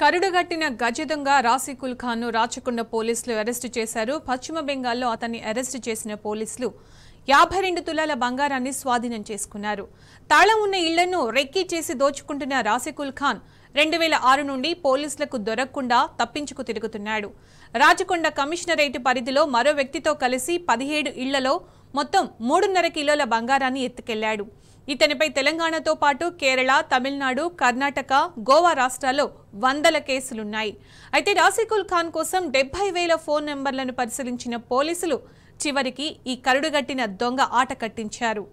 కరుడుగట్టిన గజ దొంగ రాసికుల్ ఖాన్ను రాచకొండ పోలీసులు అరెస్టు చేశారు పశ్చిమ బెంగాల్లో అతన్ని అరెస్టు చేసిన పోలీసులు యాభై రెండు తులాల బంగారాన్ని స్వాధీనం చేసుకున్నారు తాళం ఉన్న ఇళ్లను రెక్కీ చేసి దోచుకుంటున్న రాసికుల్ ఖాన్ రెండు వేల ఆరు నుండి పోలీసులకు దొరకకుండా తప్పించుకు తిరుగుతున్నాడు రాచకొండ కమిషనరేట్ పరిధిలో మరో వ్యక్తితో కలిసి పదిహేడు ఇళ్లలో మొత్తం మూడున్నర కిలోల బంగారాన్ని ఎత్తుకెళ్లాడు ఇతనిపై తెలంగాణతో పాటు కేరళ తమిళనాడు కర్ణాటక గోవా రాష్ట్రాల్లో వందల కేసులున్నాయి అయితే రాసికుల్ ఖాన్ కోసం డెబ్బై వేల ఫోన్ నెంబర్లను పరిశీలించిన పోలీసులు చివరికి ఈ కరుడుగట్టిన దొంగ ఆట కట్టించారు